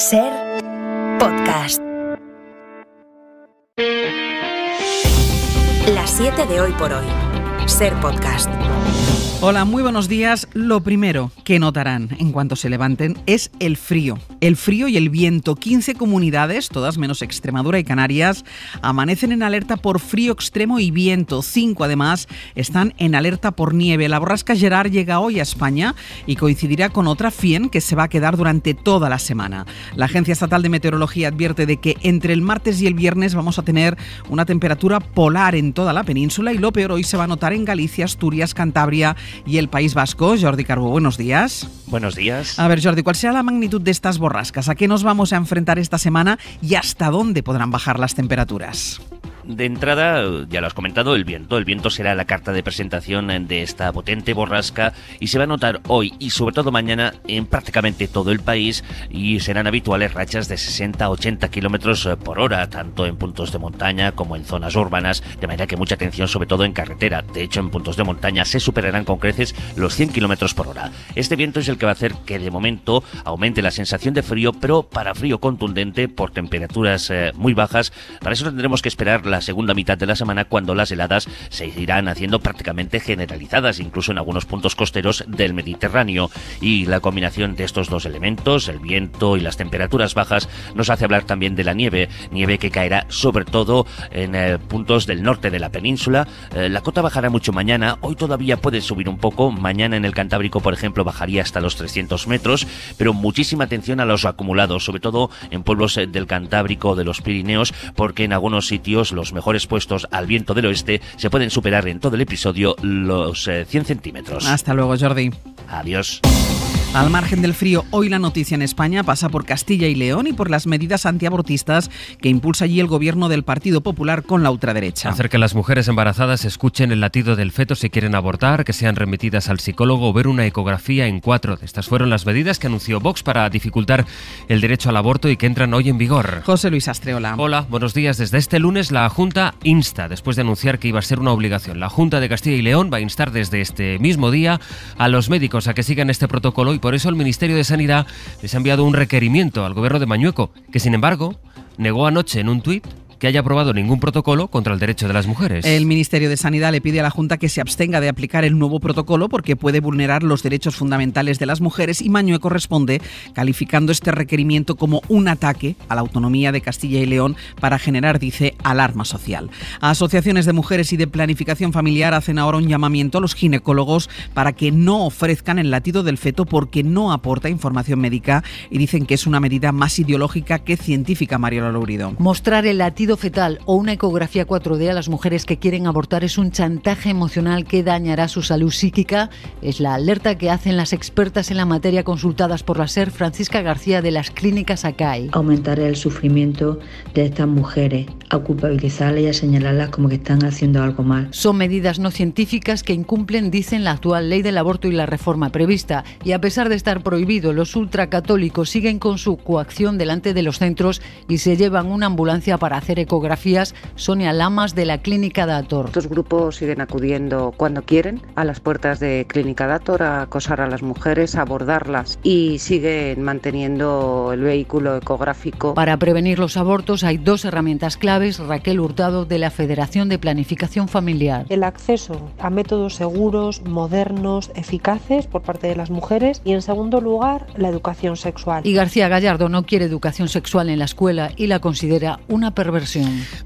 Ser podcast. Las 7 de hoy por hoy. Ser podcast. Hola, muy buenos días. Lo primero que notarán en cuanto se levanten es el frío. El frío y el viento. 15 comunidades, todas menos Extremadura y Canarias, amanecen en alerta por frío extremo y viento. Cinco, además, están en alerta por nieve. La borrasca Gerard llega hoy a España y coincidirá con otra FIEN que se va a quedar durante toda la semana. La Agencia Estatal de Meteorología advierte de que entre el martes y el viernes vamos a tener una temperatura polar en toda la península y lo peor hoy se va a notar en Galicia, Asturias, Cantabria y el País Vasco. Jordi Carbó, buenos días. Buenos días. A ver, Jordi, ¿cuál será la magnitud de estas borrascas? ¿A qué nos vamos a enfrentar esta semana y hasta dónde podrán bajar las temperaturas? de entrada, ya lo has comentado, el viento. El viento será la carta de presentación de esta potente borrasca y se va a notar hoy y sobre todo mañana en prácticamente todo el país y serán habituales rachas de 60 a 80 kilómetros por hora, tanto en puntos de montaña como en zonas urbanas, de manera que mucha atención sobre todo en carretera. De hecho, en puntos de montaña se superarán con creces los 100 kilómetros por hora. Este viento es el que va a hacer que de momento aumente la sensación de frío, pero para frío contundente por temperaturas eh, muy bajas, para eso tendremos que esperar la la segunda mitad de la semana cuando las heladas se irán haciendo prácticamente generalizadas, incluso en algunos puntos costeros del Mediterráneo. Y la combinación de estos dos elementos, el viento y las temperaturas bajas, nos hace hablar también de la nieve, nieve que caerá sobre todo en eh, puntos del norte de la península. Eh, la cota bajará mucho mañana, hoy todavía puede subir un poco, mañana en el Cantábrico, por ejemplo, bajaría hasta los 300 metros, pero muchísima atención a los acumulados, sobre todo en pueblos eh, del Cantábrico, o de los Pirineos, porque en algunos sitios los mejores puestos al viento del oeste, se pueden superar en todo el episodio los 100 eh, centímetros. Hasta luego, Jordi. Adiós. Al margen del frío, hoy la noticia en España pasa por Castilla y León y por las medidas antiabortistas que impulsa allí el gobierno del Partido Popular con la ultraderecha. Hacer que las mujeres embarazadas escuchen el latido del feto si quieren abortar, que sean remitidas al psicólogo o ver una ecografía en cuatro. Estas fueron las medidas que anunció Vox para dificultar el derecho al aborto y que entran hoy en vigor. José Luis Astreola. Hola, buenos días. Desde este lunes la Junta insta, después de anunciar que iba a ser una obligación, la Junta de Castilla y León va a instar desde este mismo día a los médicos a que sigan este protocolo y por eso el Ministerio de Sanidad les ha enviado un requerimiento al gobierno de Mañueco, que sin embargo negó anoche en un tuit que haya aprobado ningún protocolo contra el derecho de las mujeres. El Ministerio de Sanidad le pide a la Junta que se abstenga de aplicar el nuevo protocolo porque puede vulnerar los derechos fundamentales de las mujeres y Mañueco responde calificando este requerimiento como un ataque a la autonomía de Castilla y León para generar, dice, alarma social. asociaciones de mujeres y de planificación familiar hacen ahora un llamamiento a los ginecólogos para que no ofrezcan el latido del feto porque no aporta información médica y dicen que es una medida más ideológica que científica, Mariola Lourido. Mostrar el latido fetal o una ecografía 4D a las mujeres que quieren abortar es un chantaje emocional que dañará su salud psíquica. Es la alerta que hacen las expertas en la materia consultadas por la SER Francisca García de las clínicas ACAI. Aumentar el sufrimiento de estas mujeres, a culpabilizarlas y a señalarlas como que están haciendo algo mal. Son medidas no científicas que incumplen, dicen, la actual ley del aborto y la reforma prevista. Y a pesar de estar prohibido, los ultracatólicos siguen con su coacción delante de los centros y se llevan una ambulancia para hacer ecografías Sonia Lamas de la Clínica Dator. Estos grupos siguen acudiendo cuando quieren a las puertas de Clínica Dator a acosar a las mujeres, a abordarlas y siguen manteniendo el vehículo ecográfico. Para prevenir los abortos hay dos herramientas claves, Raquel Hurtado de la Federación de Planificación Familiar. El acceso a métodos seguros, modernos, eficaces por parte de las mujeres y en segundo lugar la educación sexual. Y García Gallardo no quiere educación sexual en la escuela y la considera una perversión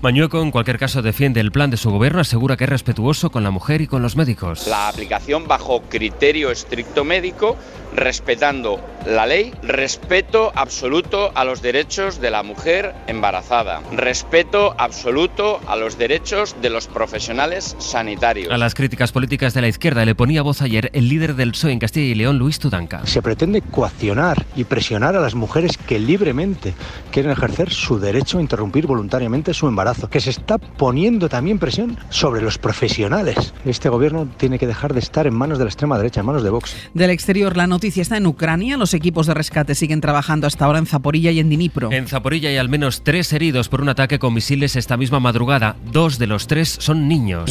Mañueco, en cualquier caso, defiende el plan de su gobierno, asegura que es respetuoso con la mujer y con los médicos. La aplicación bajo criterio estricto médico respetando la ley, respeto absoluto a los derechos de la mujer embarazada, respeto absoluto a los derechos de los profesionales sanitarios. A las críticas políticas de la izquierda le ponía voz ayer el líder del PSOE en Castilla y León, Luis Tudanca. Se pretende coaccionar y presionar a las mujeres que libremente quieren ejercer su derecho a interrumpir voluntariamente su embarazo, que se está poniendo también presión sobre los profesionales. Este gobierno tiene que dejar de estar en manos de la extrema derecha, en manos de Vox. Del exterior, la noticia noticia está en Ucrania. Los equipos de rescate siguen trabajando hasta ahora en Zaporilla y en Dnipro. En Zaporilla hay al menos tres heridos por un ataque con misiles esta misma madrugada. Dos de los tres son niños.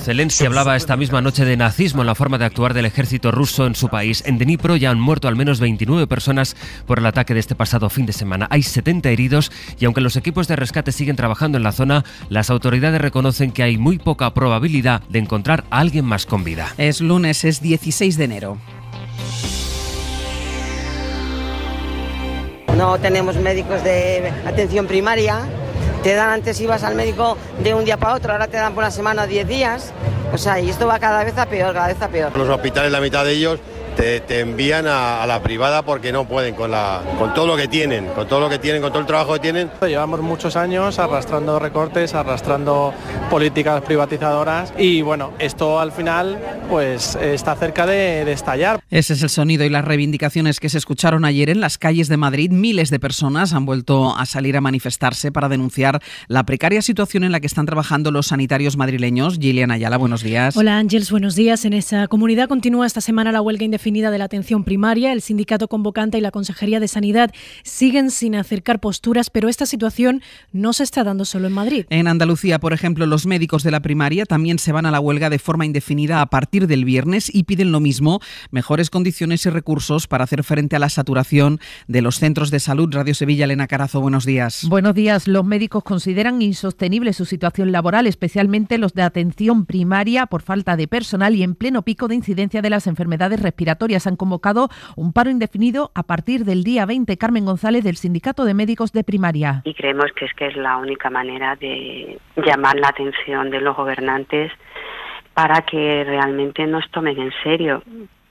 Zelensky hablaba esta misma noche de nazismo en la forma de actuar del ejército ruso en su país. En Dnipro ya han muerto al menos 29 personas por el ataque de este pasado fin de semana. Hay 70 heridos y aunque los equipos de rescate siguen trabajando en la zona, las autoridades reconocen que hay muy poca probabilidad de encontrar a alguien más con vida. Es lunes, es 16 de enero. no tenemos médicos de atención primaria. Te dan antes ibas al médico de un día para otro, ahora te dan por una semana 10 días. O sea, y esto va cada vez a peor, cada vez a peor. Los hospitales, la mitad de ellos te, envían a, la privada porque no pueden con, la, con todo lo que tienen, con todo lo que tienen, con todo el trabajo que tienen. Llevamos muchos años arrastrando recortes, arrastrando políticas privatizadoras y bueno, esto al final pues está cerca de, estallar. Ese es el sonido y las reivindicaciones que se escucharon ayer en las calles de Madrid. Miles de personas han vuelto a salir a manifestarse para denunciar la precaria situación en la que están trabajando los sanitarios madrileños. Gillian Ayala, buenos días. Hola Ángels, buenos días. En esa comunidad continúa esta semana la huelga indefinida de la atención primaria. El sindicato convocante y la Consejería de Sanidad siguen sin acercar posturas, pero esta situación no se está dando solo en Madrid. En Andalucía, por ejemplo, los médicos de la primaria también se van a la huelga de forma indefinida a partir del viernes y piden lo mismo, mejores condiciones y recursos para hacer frente a la saturación de los centros de salud. Radio Sevilla, Elena Carazo, buenos días. Buenos días. Los médicos consideran insostenible su situación laboral, especialmente los de atención primaria por falta de personal y en pleno pico de incidencia de las enfermedades respiratorias han convocado un paro indefinido a partir del día 20. Carmen González del Sindicato de Médicos de Primaria. Y creemos que es que es la única manera de llamar la atención de los gobernantes para que realmente nos tomen en serio,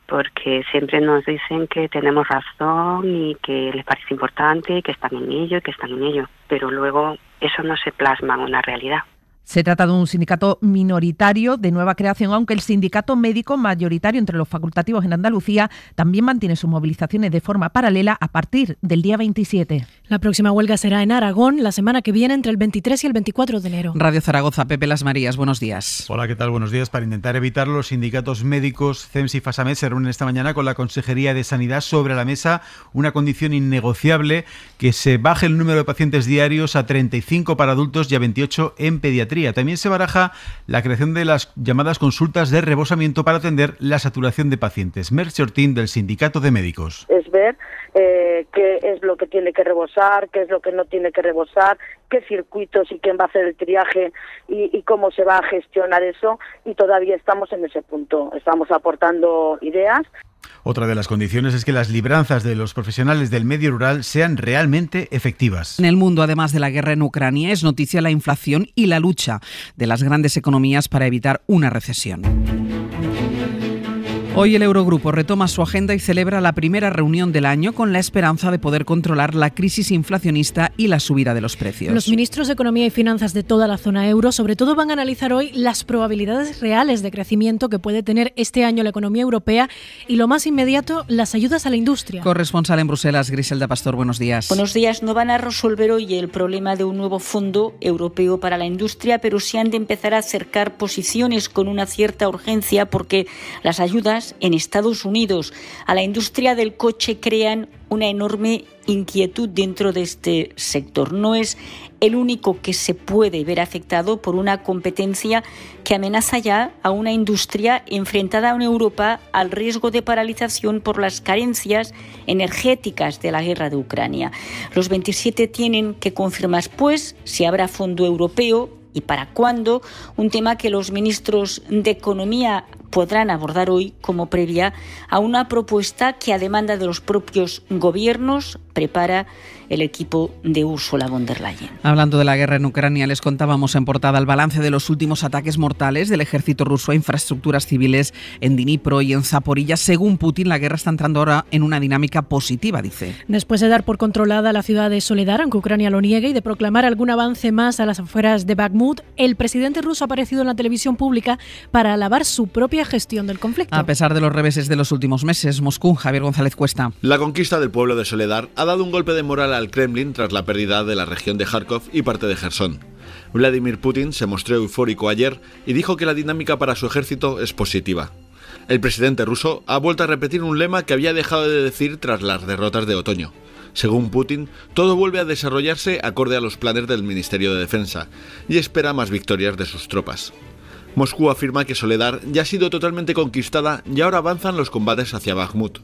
porque siempre nos dicen que tenemos razón y que les parece importante y que están en ello y que están en ello, pero luego eso no se plasma en una realidad. Se trata de un sindicato minoritario de nueva creación, aunque el sindicato médico mayoritario entre los facultativos en Andalucía también mantiene sus movilizaciones de forma paralela a partir del día 27. La próxima huelga será en Aragón la semana que viene entre el 23 y el 24 de enero. Radio Zaragoza, Pepe Las Marías, buenos días. Hola, ¿qué tal? Buenos días. Para intentar evitarlo, los sindicatos médicos CEMS y FASAMED se reúnen esta mañana con la Consejería de Sanidad sobre la mesa una condición innegociable que se baje el número de pacientes diarios a 35 para adultos y a 28 en pediatría también se baraja la creación de las llamadas consultas de rebosamiento para atender la saturación de pacientes. del Sindicato de Médicos. Eh, qué es lo que tiene que rebosar, qué es lo que no tiene que rebosar, qué circuitos y quién va a hacer el triaje y, y cómo se va a gestionar eso y todavía estamos en ese punto, estamos aportando ideas. Otra de las condiciones es que las libranzas de los profesionales del medio rural sean realmente efectivas. En el mundo, además de la guerra en Ucrania, es noticia la inflación y la lucha de las grandes economías para evitar una recesión. Hoy el Eurogrupo retoma su agenda y celebra la primera reunión del año con la esperanza de poder controlar la crisis inflacionista y la subida de los precios. Los ministros de Economía y Finanzas de toda la zona euro sobre todo van a analizar hoy las probabilidades reales de crecimiento que puede tener este año la economía europea y lo más inmediato, las ayudas a la industria. Corresponsal en Bruselas, Griselda Pastor, buenos días. Buenos días. No van a resolver hoy el problema de un nuevo fondo europeo para la industria, pero sí han de empezar a acercar posiciones con una cierta urgencia porque las ayudas en Estados Unidos a la industria del coche crean una enorme inquietud dentro de este sector. No es el único que se puede ver afectado por una competencia que amenaza ya a una industria enfrentada en Europa al riesgo de paralización por las carencias energéticas de la guerra de Ucrania. Los 27 tienen que confirmar, pues, si habrá fondo europeo y para cuándo, un tema que los ministros de Economía podrán abordar hoy como previa a una propuesta que a demanda de los propios gobiernos prepara el equipo de Ursula von der Leyen. Hablando de la guerra en Ucrania, les contábamos en portada el balance de los últimos ataques mortales del ejército ruso a infraestructuras civiles en Dnipro y en Zaporilla. Según Putin, la guerra está entrando ahora en una dinámica positiva, dice. Después de dar por controlada la ciudad de Soledad, aunque Ucrania lo niegue, y de proclamar algún avance más a las afueras de Bakhmut, el presidente ruso ha aparecido en la televisión pública para alabar su propia gestión del conflicto. A pesar de los reveses de los últimos meses, Moscú, Javier González Cuesta. La conquista del pueblo de Soledad ha dado un golpe de moral al Kremlin tras la pérdida de la región de Kharkov y parte de Gerson. Vladimir Putin se mostró eufórico ayer y dijo que la dinámica para su ejército es positiva. El presidente ruso ha vuelto a repetir un lema que había dejado de decir tras las derrotas de otoño. Según Putin, todo vuelve a desarrollarse acorde a los planes del Ministerio de Defensa y espera más victorias de sus tropas. Moscú afirma que Soledar ya ha sido totalmente conquistada y ahora avanzan los combates hacia Bakhmut.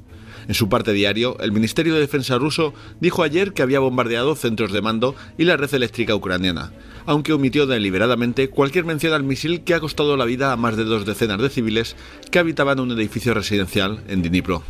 En su parte diario, el Ministerio de Defensa ruso dijo ayer que había bombardeado centros de mando y la red eléctrica ucraniana, aunque omitió deliberadamente cualquier mención al misil que ha costado la vida a más de dos decenas de civiles que habitaban un edificio residencial en Dnipro.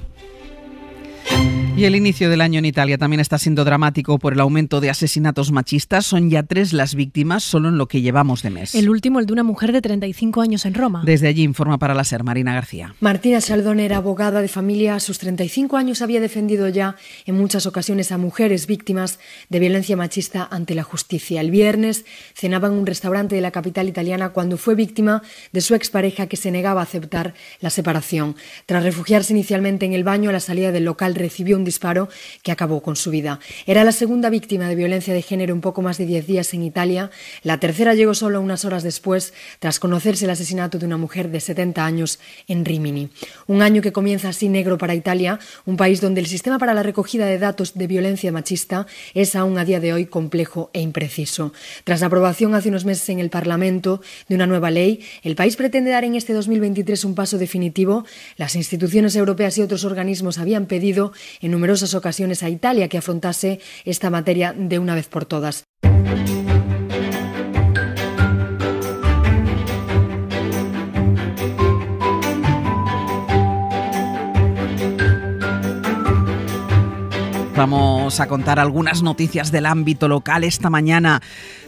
Y el inicio del año en Italia también está siendo dramático por el aumento de asesinatos machistas. Son ya tres las víctimas solo en lo que llevamos de mes. El último, el de una mujer de 35 años en Roma. Desde allí informa para la SER Marina García. Martina Saldón era abogada de familia. A sus 35 años había defendido ya en muchas ocasiones a mujeres víctimas de violencia machista ante la justicia. El viernes cenaba en un restaurante de la capital italiana cuando fue víctima de su expareja que se negaba a aceptar la separación. Tras refugiarse inicialmente en el baño, a la salida del local recibió disparo que acabó con su vida. Era la segunda víctima de violencia de género un poco más de 10 días en Italia. La tercera llegó solo unas horas después, tras conocerse el asesinato de una mujer de 70 años en Rimini. Un año que comienza así negro para Italia, un país donde el sistema para la recogida de datos de violencia machista es aún a día de hoy complejo e impreciso. Tras la aprobación hace unos meses en el Parlamento de una nueva ley, el país pretende dar en este 2023 un paso definitivo. Las instituciones europeas y otros organismos habían pedido en en numerosas ocasiones a Italia que afrontase esta materia de una vez por todas. Vamos a contar algunas noticias del ámbito local esta mañana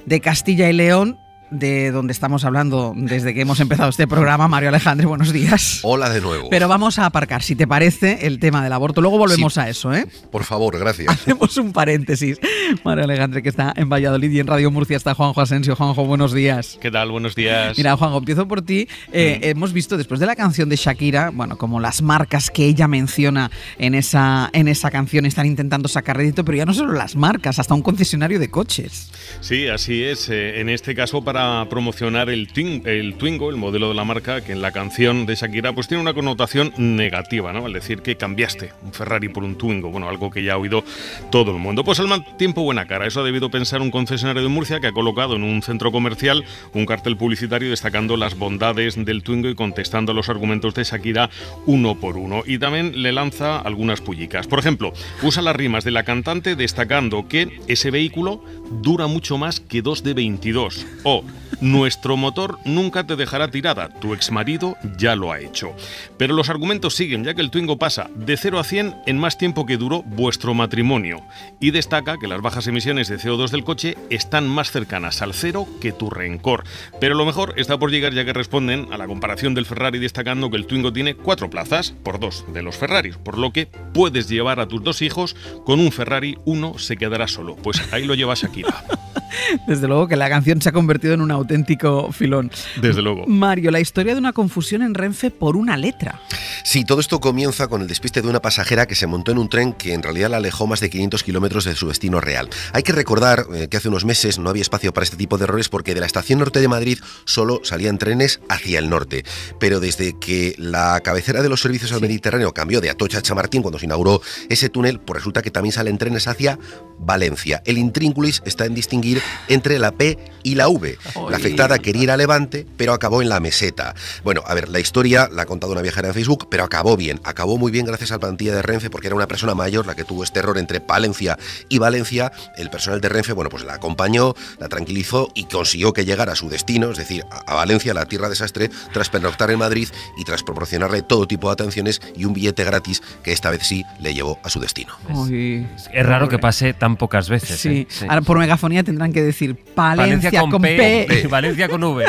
de Castilla y León de donde estamos hablando desde que hemos empezado este programa. Mario Alejandro, buenos días. Hola de nuevo. Pero vamos a aparcar, si te parece, el tema del aborto. Luego volvemos a eso, ¿eh? Por favor, gracias. Hacemos un paréntesis. Mario Alejandro, que está en Valladolid y en Radio Murcia, está Juanjo Asensio. Juanjo, buenos días. ¿Qué tal? Buenos días. Mira, Juanjo, empiezo por ti. Eh, hemos visto después de la canción de Shakira, bueno, como las marcas que ella menciona en esa, en esa canción están intentando sacar rédito, pero ya no solo las marcas, hasta un concesionario de coches. Sí, así es. Eh, en este caso, para promocionar el, twin el Twingo, el modelo de la marca, que en la canción de Shakira pues tiene una connotación negativa, ¿no? Al decir que cambiaste un Ferrari por un Twingo, bueno, algo que ya ha oído todo el mundo. Pues al mal tiempo buena cara, eso ha debido pensar un concesionario de Murcia que ha colocado en un centro comercial un cartel publicitario destacando las bondades del Twingo y contestando los argumentos de Shakira uno por uno. Y también le lanza algunas pullicas. Por ejemplo, usa las rimas de la cantante destacando que ese vehículo dura mucho más que dos de 22 o nuestro motor nunca te dejará tirada, tu exmarido ya lo ha hecho. Pero los argumentos siguen, ya que el Twingo pasa de 0 a 100 en más tiempo que duró vuestro matrimonio. Y destaca que las bajas emisiones de CO2 del coche están más cercanas al cero que tu rencor. Pero lo mejor está por llegar, ya que responden a la comparación del Ferrari destacando que el Twingo tiene cuatro plazas por dos de los Ferraris, por lo que puedes llevar a tus dos hijos con un Ferrari uno se quedará solo. Pues ahí lo llevas Shakira. Desde luego que la canción se ha convertido en un auténtico filón. Desde luego. Mario, la historia de una confusión en Renfe por una letra. Sí, todo esto comienza con el despiste de una pasajera que se montó en un tren que en realidad la alejó más de 500 kilómetros de su destino real. Hay que recordar eh, que hace unos meses no había espacio para este tipo de errores porque de la estación norte de Madrid solo salían trenes hacia el norte. Pero desde que la cabecera de los servicios al Mediterráneo cambió de Atocha a Chamartín cuando se inauguró ese túnel, pues resulta que también salen trenes hacia Valencia. El intrínculis está en distinguir entre la P y la V. La afectada quería ir a Levante, pero acabó en la meseta. Bueno, a ver, la historia la ha contado una viajera en Facebook, pero acabó bien. Acabó muy bien gracias al plantilla de Renfe, porque era una persona mayor la que tuvo este error entre Palencia y Valencia. El personal de Renfe, bueno, pues la acompañó, la tranquilizó y consiguió que llegara a su destino, es decir, a Valencia, la tierra desastre, tras pernoctar en Madrid y tras proporcionarle todo tipo de atenciones y un billete gratis que esta vez sí le llevó a su destino. Pues es raro que pase tan pocas veces. ¿eh? Sí. Ahora por megafonía tendrán que decir Palencia, con, P, Valencia con V.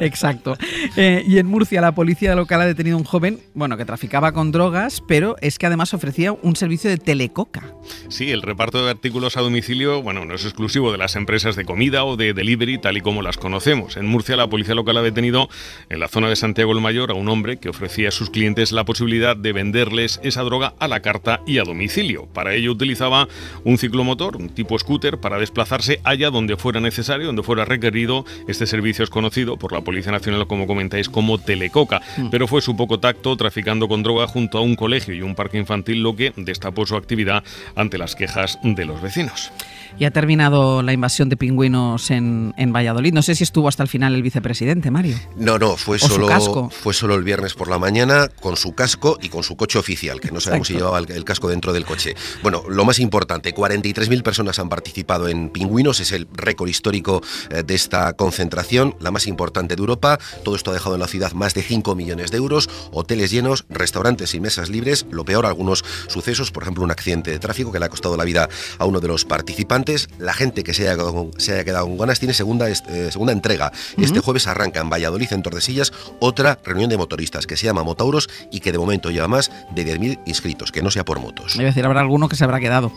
Exacto. Eh, y en Murcia la policía local ha detenido a un joven, bueno, que traficaba con drogas, pero es que además ofrecía un servicio de telecoca. Sí, el reparto de artículos a domicilio, bueno, no es exclusivo de las empresas de comida o de delivery tal y como las conocemos. En Murcia la policía local ha detenido en la zona de Santiago el Mayor a un hombre que ofrecía a sus clientes la posibilidad de venderles esa droga a la carta y a domicilio. Para ello utilizaba un ciclomotor un tipo scooter, para desplazarse allá donde fuera necesario, donde fuera requerido. Este servicio es conocido por la Policía Nacional, como comentáis, como Telecoca. Mm. Pero fue su poco tacto traficando con droga junto a un colegio y un parque infantil lo que destapó su actividad ante las quejas de los vecinos y ha terminado la invasión de pingüinos en, Valladolid. No sé si estuvo hasta el final el vicepresidente, Mario. No, no, fue solo, fue solo el viernes por la mañana con su casco y con su coche oficial, que no sabemos si llevaba el, el, casco dentro del coche. Bueno, lo más importante, 43.000 personas han participado en pingüinos, es el récord histórico eh, de esta concentración, la más importante de Europa. Todo esto ha dejado en la ciudad más de 5 millones de euros, hoteles llenos, restaurantes y mesas libres, lo peor, algunos sucesos, por ejemplo, un accidente de tráfico que le ha costado la vida a uno de los participantes antes, la gente que se haya quedado con, se ganas tiene segunda, eh, segunda entrega. Este jueves arranca en Valladolid, en Tordesillas, otra reunión de motoristas que se llama Motauros y que de momento lleva más de 10.000 inscritos, que no sea por motos. a decir, habrá alguno que se habrá quedado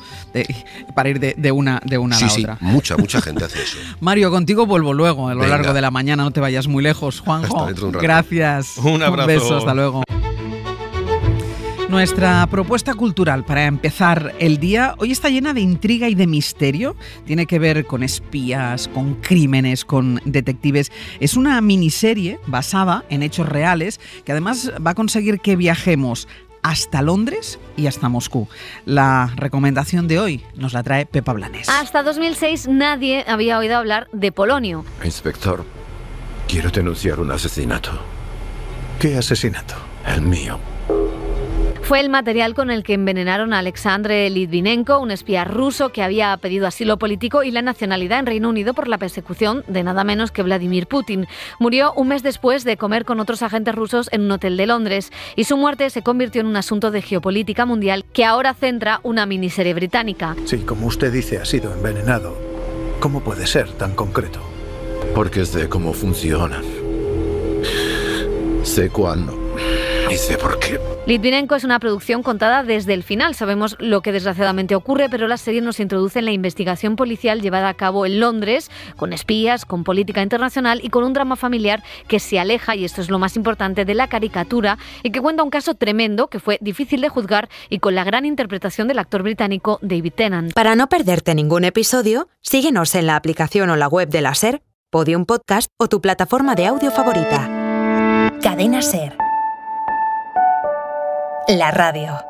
para ir de, una, de una a la sí, Mucha, mucha gente hace eso. Mario, contigo vuelvo luego, a lo largo de la mañana, no te vayas muy lejos. Juanjo, gracias. Un abrazo. Un beso, hasta luego. Nuestra propuesta cultural para empezar el día hoy está llena de intriga y de misterio. Tiene que ver con espías, con crímenes, con detectives. Es una miniserie basada en hechos reales que además va a conseguir que viajemos hasta Londres y hasta Moscú. La recomendación de hoy nos la trae Pepa Blanes. Hasta 2006 nadie había oído hablar de Polonio. Inspector, quiero denunciar un asesinato. ¿Qué asesinato? El mío. Fue el material con el que envenenaron a Alexandre Litvinenko, un espía ruso que había pedido asilo político y la nacionalidad en Reino Unido por la persecución de nada menos que Vladimir Putin. Murió un mes después de comer con otros agentes rusos en un hotel de Londres y su muerte se convirtió en un asunto de geopolítica mundial que ahora centra una miniserie británica. Si como usted dice, ha sido envenenado. ¿Cómo puede ser tan concreto? Porque sé cómo funciona. Sé cuándo por Litvinenko es una producción contada desde el final. Sabemos lo que desgraciadamente ocurre, pero la serie nos introduce en la investigación policial llevada a cabo en Londres, con espías, con política internacional y con un drama familiar que se aleja, y esto es lo más importante, de la caricatura y que cuenta un caso tremendo que fue difícil de juzgar y con la gran interpretación del actor británico David Tennant. Para no perderte ningún episodio, síguenos en la aplicación o la web de la SER, Podium Podcast o tu plataforma de audio favorita. Cadena SER la radio.